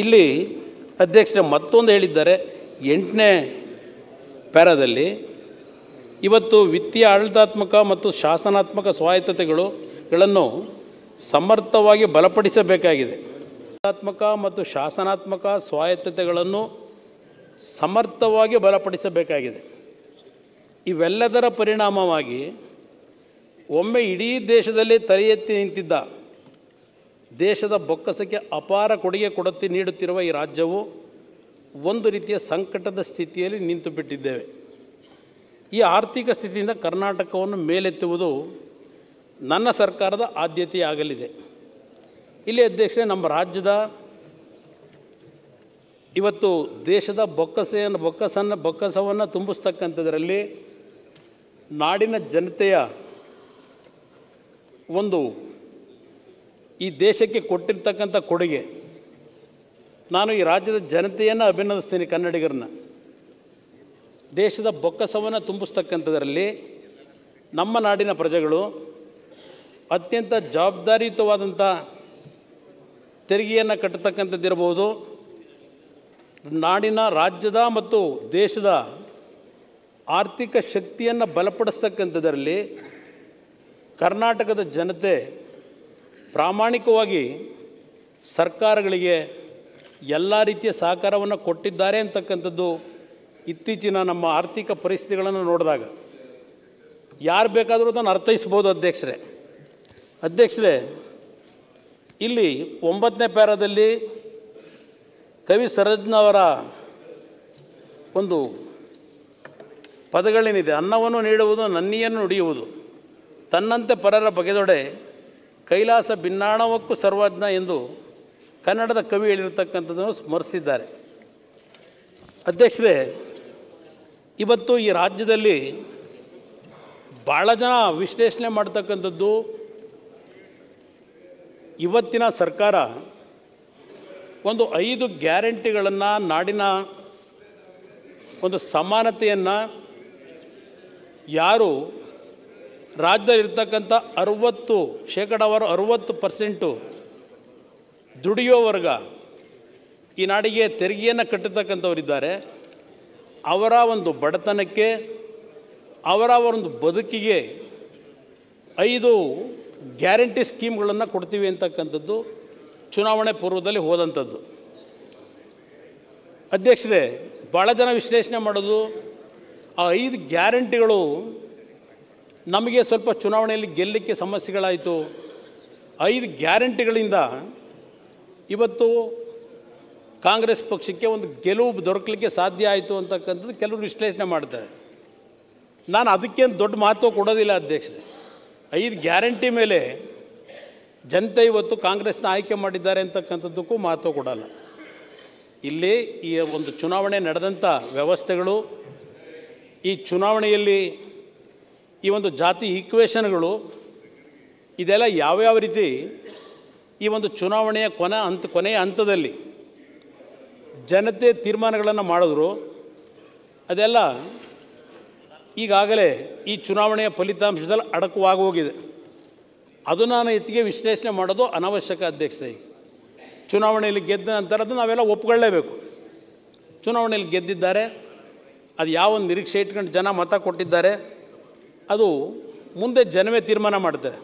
ಇಲ್ಲಿ ಅಧ್ಯಕ್ಷರು ಮತ್ತೊಂದು ಹೇಳಿದ್ದಾರೆ ಎಂಟನೇ ಪ್ಯಾರದಲ್ಲಿ ಇವತ್ತು ವಿತ್ತೀಯ ಆಡಳಿತಾತ್ಮಕ ಮತ್ತು ಶಾಸನಾತ್ಮಕ ಸ್ವಾಯತ್ತತೆಗಳುಗಳನ್ನು ಸಮರ್ಥವಾಗಿ ಬಲಪಡಿಸಬೇಕಾಗಿದೆ ಆಡಳಿತಾತ್ಮಕ ಮತ್ತು ಶಾಸನಾತ್ಮಕ ಸ್ವಾಯತ್ತತೆಗಳನ್ನು ಸಮರ್ಥವಾಗಿ ಬಲಪಡಿಸಬೇಕಾಗಿದೆ ಇವೆಲ್ಲದರ ಪರಿಣಾಮವಾಗಿ ಒಮ್ಮೆ ಇಡೀ ದೇಶದಲ್ಲಿ ತಲೆ ಎತ್ತಿ ನಿಂತಿದ್ದ ದೇಶದ ಬೊಕ್ಕಸಕ್ಕೆ ಅಪಾರ ಕೊಡುಗೆ ಕೊಡುತ್ತಿ ನೀಡುತ್ತಿರುವ ಈ ರಾಜ್ಯವು ಒಂದು ರೀತಿಯ ಸಂಕಟದ ಸ್ಥಿತಿಯಲ್ಲಿ ನಿಂತು ಬಿಟ್ಟಿದ್ದೇವೆ ಈ ಆರ್ಥಿಕ ಸ್ಥಿತಿಯಿಂದ ಕರ್ನಾಟಕವನ್ನು ಮೇಲೆತ್ತುವುದು ನನ್ನ ಸರ್ಕಾರದ ಆದ್ಯತೆಯಾಗಲಿದೆ ಇಲ್ಲಿ ಅಧ್ಯಕ್ಷರೇ ನಮ್ಮ ರಾಜ್ಯದ ಇವತ್ತು ದೇಶದ ಬೊಕ್ಕಸೆಯನ್ನು ಬೊಕ್ಕಸನ್ನು ಬೊಕ್ಕಸವನ್ನು ತುಂಬಿಸ್ತಕ್ಕಂಥದ್ರಲ್ಲಿ ನಾಡಿನ ಜನತೆಯ ಒಂದು ಈ ದೇಶಕ್ಕೆ ಕೊಟ್ಟಿರ್ತಕ್ಕಂಥ ಕೊಡುಗೆ ನಾನು ಈ ರಾಜ್ಯದ ಜನತೆಯನ್ನು ಅಭಿನಂದಿಸ್ತೀನಿ ಕನ್ನಡಿಗರನ್ನ ದೇಶದ ಬೊಕ್ಕಸವನ್ನು ತುಂಬಿಸ್ತಕ್ಕಂಥದ್ರಲ್ಲಿ ನಮ್ಮ ನಾಡಿನ ಪ್ರಜೆಗಳು ಅತ್ಯಂತ ಜವಾಬ್ದಾರಿಯುತವಾದಂಥ ತೆರಿಗೆಯನ್ನು ಕಟ್ಟತಕ್ಕಂಥದ್ದಿರಬಹುದು ನಾಡಿನ ರಾಜ್ಯದ ಮತ್ತು ದೇಶದ ಆರ್ಥಿಕ ಶಕ್ತಿಯನ್ನು ಬಲಪಡಿಸ್ತಕ್ಕಂಥದ್ರಲ್ಲಿ ಕರ್ನಾಟಕದ ಜನತೆ ಪ್ರಾಮಾಣಿಕವಾಗಿ ಸರ್ಕಾರಗಳಿಗೆ ಎಲ್ಲ ರೀತಿಯ ಸಹಕಾರವನ್ನು ಕೊಟ್ಟಿದ್ದಾರೆ ಅಂತಕ್ಕಂಥದ್ದು ಇತ್ತೀಚಿನ ನಮ್ಮ ಆರ್ಥಿಕ ಪರಿಸ್ಥಿತಿಗಳನ್ನು ನೋಡಿದಾಗ ಯಾರು ಬೇಕಾದರೂ ಅದನ್ನು ಅರ್ಥೈಸ್ಬೋದು ಅಧ್ಯಕ್ಷರೇ ಅಧ್ಯಕ್ಷರೇ ಇಲ್ಲಿ ಒಂಬತ್ತನೇ ಪ್ಯಾರದಲ್ಲಿ ಕವಿ ಸರಜ್ನವರ ಒಂದು ಪದಗಳೇನಿದೆ ಅನ್ನವನ್ನು ನೀಡುವುದು ನನ್ನಿಯನ್ನು ನುಡಿಯುವುದು ತನ್ನಂತೆ ಪರರ ಬಗೆದೊಡೆ ಕೈಲಾಸ ಭಿನ್ನಾಣವಕ್ಕೂ ಸರ್ವಜ್ಞ ಎಂದು ಕನ್ನಡದ ಕವಿ ಹೇಳಿರ್ತಕ್ಕಂಥದ್ದನ್ನು ಸ್ಮರಿಸಿದ್ದಾರೆ ಅಧ್ಯಕ್ಷರೇ ಇವತ್ತು ಈ ರಾಜ್ಯದಲ್ಲಿ ಭಾಳ ಜನ ವಿಶ್ಲೇಷಣೆ ಮಾಡ್ತಕ್ಕಂಥದ್ದು ಇವತ್ತಿನ ಸರ್ಕಾರ ಒಂದು ಐದು ಗ್ಯಾರಂಟಿಗಳನ್ನು ನಾಡಿನ ಒಂದು ಸಮಾನತೆಯನ್ನು ಯಾರು ರಾಜ್ಯದಲ್ಲಿರ್ತಕ್ಕಂಥ ಅರುವತ್ತು ಶೇಕಡಾವಾರು ಅರುವತ್ತು ಪರ್ಸೆಂಟು ದುಡಿಯೋ ವರ್ಗ ಈ ನಾಡಿಗೆ ತೆರಿಗೆಯನ್ನು ಕಟ್ಟತಕ್ಕಂಥವರಿದ್ದಾರೆ ಅವರ ಒಂದು ಬಡತನಕ್ಕೆ ಅವರ ಒಂದು ಬದುಕಿಗೆ ಐದು ಗ್ಯಾರಂಟಿ ಸ್ಕೀಮ್ಗಳನ್ನು ಕೊಡ್ತೀವಿ ಅಂತಕ್ಕಂಥದ್ದು ಚುನಾವಣೆ ಪೂರ್ವದಲ್ಲಿ ಹೋದಂಥದ್ದು ಅಧ್ಯಕ್ಷರೇ ಭಾಳ ಜನ ವಿಶ್ಲೇಷಣೆ ಮಾಡೋದು ಆ ಐದು ಗ್ಯಾರಂಟಿಗಳು ನಮಗೆ ಸ್ವಲ್ಪ ಚುನಾವಣೆಯಲ್ಲಿ ಗೆಲ್ಲಕ್ಕೆ ಸಮಸ್ಯೆಗಳಾಯಿತು ಐದು ಗ್ಯಾರಂಟಿಗಳಿಂದ ಇವತ್ತು ಕಾಂಗ್ರೆಸ್ ಪಕ್ಷಕ್ಕೆ ಒಂದು ಗೆಲುವು ದೊರಕಲಿಕ್ಕೆ ಸಾಧ್ಯ ಆಯಿತು ಅಂತಕ್ಕಂಥದ್ದು ಕೆಲವರು ವಿಶ್ಲೇಷಣೆ ಮಾಡ್ತಾರೆ ನಾನು ಅದಕ್ಕೇನು ದೊಡ್ಡ ಮಹತ್ವ ಕೊಡೋದಿಲ್ಲ ಅಧ್ಯಕ್ಷ ಐದು ಗ್ಯಾರಂಟಿ ಮೇಲೆ ಜನತೆ ಇವತ್ತು ಕಾಂಗ್ರೆಸ್ನ ಆಯ್ಕೆ ಮಾಡಿದ್ದಾರೆ ಅಂತಕ್ಕಂಥದ್ದಕ್ಕೂ ಮಹತ್ವ ಕೊಡಲ್ಲ ಇಲ್ಲಿ ಈ ಒಂದು ಚುನಾವಣೆ ನಡೆದಂಥ ವ್ಯವಸ್ಥೆಗಳು ಈ ಚುನಾವಣೆಯಲ್ಲಿ ಈ ಒಂದು ಜಾತಿ ಈಕ್ವೇಷನ್ಗಳು ಇದೆಲ್ಲ ಯಾವ್ಯಾವ ರೀತಿ ಈ ಒಂದು ಚುನಾವಣೆಯ ಕೊನ ಹಂತ ಕೊನೆಯ ಹಂತದಲ್ಲಿ ಜನತೆ ತೀರ್ಮಾನಗಳನ್ನು ಮಾಡಿದ್ರು ಅದೆಲ್ಲ ಈಗಾಗಲೇ ಈ ಚುನಾವಣೆಯ ಫಲಿತಾಂಶದಲ್ಲಿ ಹೋಗಿದೆ ಅದು ನಾನು ಎತ್ತಿಗೆ ವಿಶ್ಲೇಷಣೆ ಮಾಡೋದು ಅನಾವಶ್ಯಕ ಅಧ್ಯಕ್ಷತೆ ಚುನಾವಣೆಯಲ್ಲಿ ಗೆದ್ದ ನಂತರ ಅದು ನಾವೆಲ್ಲ ಒಪ್ಕೊಳ್ಳೇಬೇಕು ಚುನಾವಣೆಯಲ್ಲಿ ಗೆದ್ದಿದ್ದಾರೆ ಅದು ಯಾವ ನಿರೀಕ್ಷೆ ಇಟ್ಕೊಂಡು ಜನ ಮತ ಕೊಟ್ಟಿದ್ದಾರೆ ಅದು ಮುಂದೆ ಜನವೇ ತೀರ್ಮಾನ ಮಾಡ್ತಾರೆ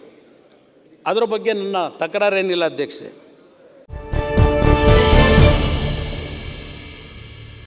ಅದರ ಬಗ್ಗೆ ನನ್ನ ತಕರಾರೇನಿಲ್ಲ ಅಧ್ಯಕ್ಷೆ